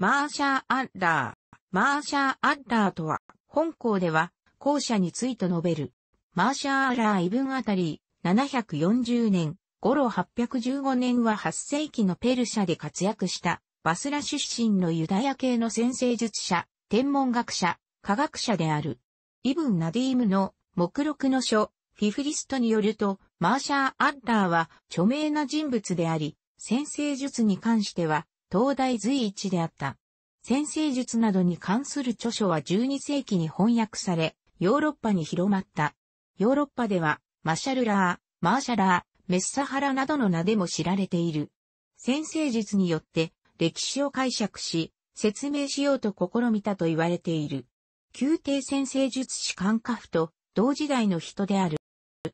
マーシャー・アッダー。マーシャー・アッダーとは、本校では、校舎について述べる。マーシャー・アッラーイブンあたり、740年、頃815年は8世紀のペルシャで活躍した、バスラ出身のユダヤ系の先生術者、天文学者、科学者である。イブン・ナディームの目録の書、フィフリストによると、マーシャー・アッダーは著名な人物であり、先生術に関しては、東大随一であった。先生術などに関する著書は12世紀に翻訳され、ヨーロッパに広まった。ヨーロッパでは、マシャルラー、マーシャラー、メッサハラなどの名でも知られている。先生術によって歴史を解釈し、説明しようと試みたと言われている。宮廷先生術師カンカフと同時代の人である。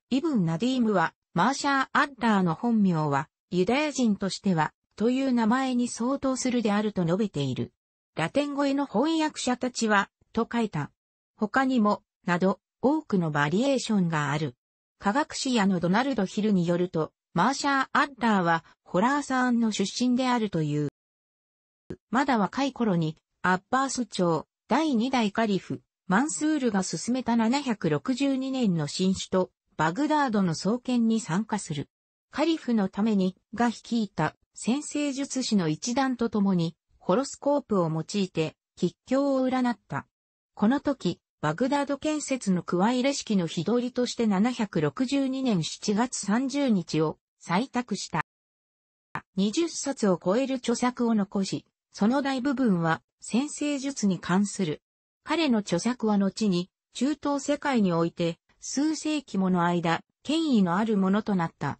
イブン・ナディームは、マーシャー・アッターの本名は、ユダヤ人としてはという名前に相当するであると述べている。ラテン語への翻訳者たちは、と書いた。他にも、など、多くのバリエーションがある。科学史やのドナルド・ヒルによると、マーシャー・アッターは、ホラーさんの出身であるという。まだ若い頃に、アッバース朝、第2代カリフ、マンスールが進めた762年の新種と、バグダードの創建に参加する。カリフのために、が率いた先生術師の一団と共に、ホロスコープを用いて、吉凶を占った。この時、バグダード建設のクワイレ式の日取りとして762年7月30日を採択した。20冊を超える著作を残し、その大部分は先生術に関する。彼の著作は後に中東世界において数世紀もの間権威のあるものとなった。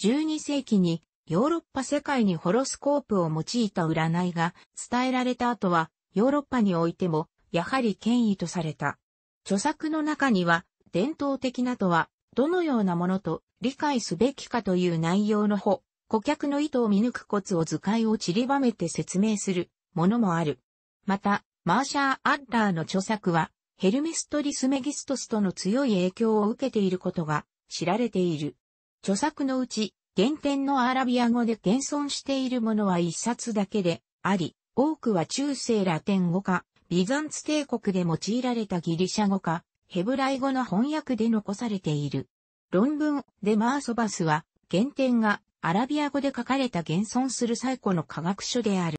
12世紀にヨーロッパ世界にホロスコープを用いた占いが伝えられた後は、ヨーロッパにおいても、やはり権威とされた。著作の中には、伝統的なとは、どのようなものと理解すべきかという内容のほ、顧客の意図を見抜くコツを図解を散りばめて説明するものもある。また、マーシャー・アッラーの著作は、ヘルメストリスメギストスとの強い影響を受けていることが知られている。著作のうち、原点のアラビア語で現存しているものは一冊だけであり、多くは中世ラテン語か、ビザンツ帝国で用いられたギリシャ語か、ヘブライ語の翻訳で残されている。論文でマーソバスは、原点がアラビア語で書かれた現存する最古の科学書である。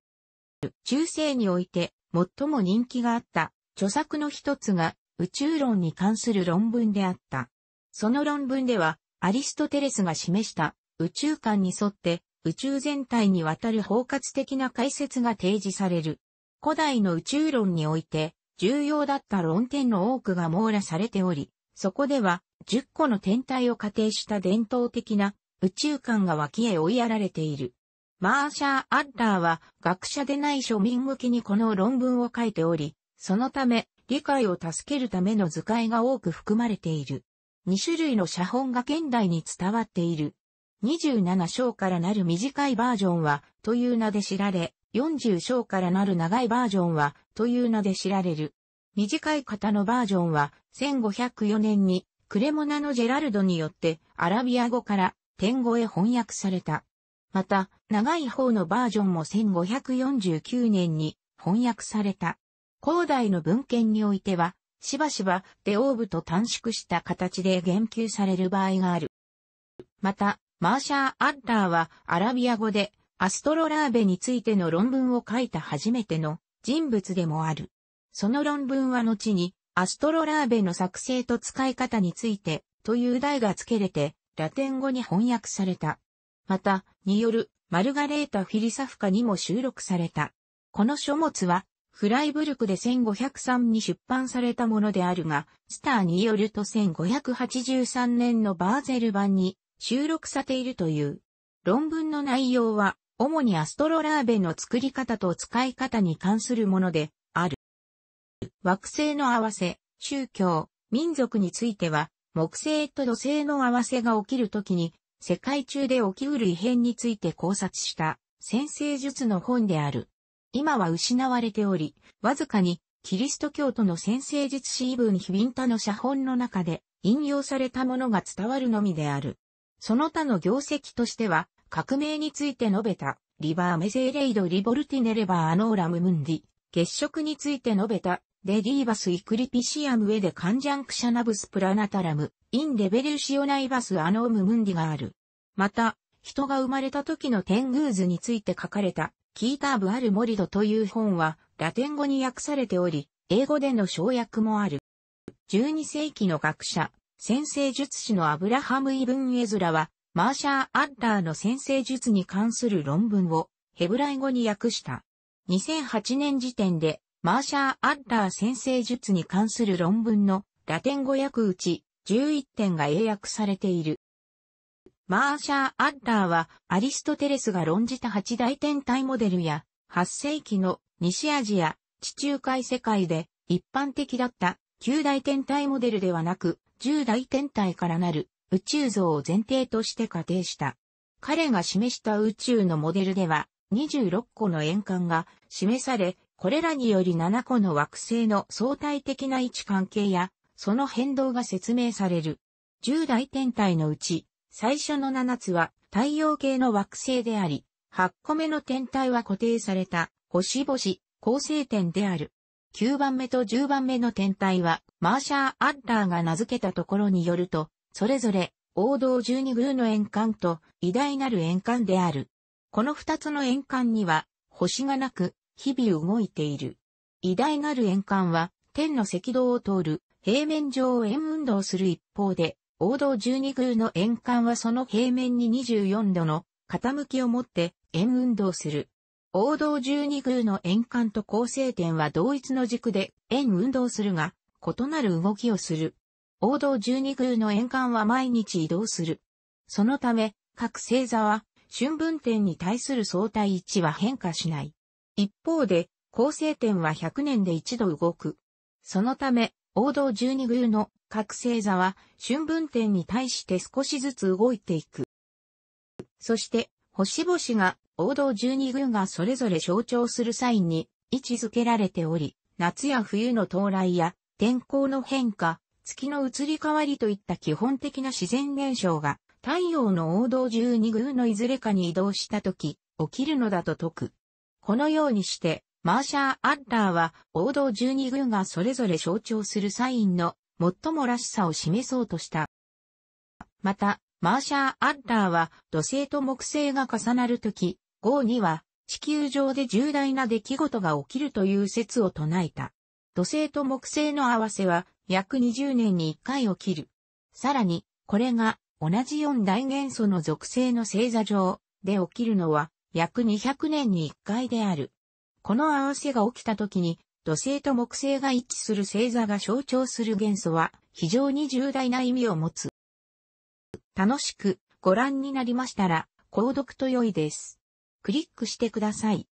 中世において最も人気があった著作の一つが宇宙論に関する論文であった。その論文ではアリストテレスが示した宇宙観に沿って宇宙全体にわたる包括的な解説が提示される。古代の宇宙論において重要だった論点の多くが網羅されており、そこでは10個の天体を仮定した伝統的な宇宙観が脇へ追いやられている。マーシャー・アッラーは学者でない庶民向きにこの論文を書いており、そのため理解を助けるための図解が多く含まれている。2種類の写本が現代に伝わっている。27章からなる短いバージョンは、という名で知られ、40章からなる長いバージョンは、という名で知られる。短い型のバージョンは、1504年に、クレモナのジェラルドによって、アラビア語から、天語へ翻訳された。また、長い方のバージョンも1549年に翻訳された。広大の文献においては、しばしばデオーブと短縮した形で言及される場合がある。また、マーシャー・アッラーはアラビア語でアストロラーベについての論文を書いた初めての人物でもある。その論文は後にアストロラーベの作成と使い方についてという題が付けれてラテン語に翻訳された。また、によるマルガレータ・フィリサフカにも収録された。この書物はフライブルクで1503に出版されたものであるが、スターによると1583年のバーゼル版に収録されているという。論文の内容は、主にアストロラーベの作り方と使い方に関するもので、ある。惑星の合わせ、宗教、民族については、木星と土星の合わせが起きるときに、世界中で起きうる異変について考察した、先生術の本である。今は失われており、わずかに、キリスト教徒の先生術シーブン・ヒビンタの写本の中で、引用されたものが伝わるのみである。その他の業績としては、革命について述べた、リバーメゼーレイド・リボルティネレバー・アノーラム・ムンディ、月食について述べた、レディーバス・イクリピシアム・ウェデ・カンジャンクシャナブス・プラナタラム、イン・レベルシオナイバス・アノーム・ムンディがある。また、人が生まれた時の天宮図について書かれた、キーターブ・アル・モリドという本は、ラテン語に訳されており、英語での省略もある。12世紀の学者、先生術師のアブラハム・イブン・エズラは、マーシャー・アッターの先生術に関する論文をヘブライ語に訳した。2008年時点で、マーシャー・アッター先生術に関する論文のラテン語訳うち11点が英訳されている。マーシャー・アッターはアリストテレスが論じた八大天体モデルや8世紀の西アジア、地中海世界で一般的だった9大天体モデルではなく10大天体からなる宇宙像を前提として仮定した。彼が示した宇宙のモデルでは、26個の円環が示され、これらにより7個の惑星の相対的な位置関係や、その変動が説明される。10大天体のうち、最初の7つは太陽系の惑星であり、8個目の天体は固定された星々、恒星点である。9番目と10番目の天体はマーシャー・アッラーが名付けたところによると、それぞれ王道十二宮の円環と偉大なる円環である。この二つの円環には星がなく日々動いている。偉大なる円環は天の赤道を通る平面上を円運動する一方で、王道十二宮の円環はその平面に24度の傾きを持って円運動する。王道十二宮の円環と構成点は同一の軸で円運動するが、異なる動きをする。王道十二宮の円環は毎日移動する。そのため、各星座は、春分点に対する相対位置は変化しない。一方で、恒星点は100年で一度動く。そのため、王道十二宮の各星座は春分点に対して少しずつ動いていく。そして、星々が王道十二宮がそれぞれ象徴するサインに位置づけられており、夏や冬の到来や天候の変化、月の移り変わりといった基本的な自然現象が、太陽の王道12宮のいずれかに移動した時、起きるのだと説く。このようにして、マーシャー・アッラーは、王道12宮がそれぞれ象徴するサインの、最もらしさを示そうとした。また、マーシャー・アッラーは、土星と木星が重なるとき、号には、地球上で重大な出来事が起きるという説を唱えた。土星と木星の合わせは約20年に1回起きる。さらに、これが同じ4大元素の属性の星座上で起きるのは約200年に1回である。この合わせが起きた時に土星と木星が一致する星座が象徴する元素は非常に重大な意味を持つ。楽しくご覧になりましたら購読と良いです。クリックしてください。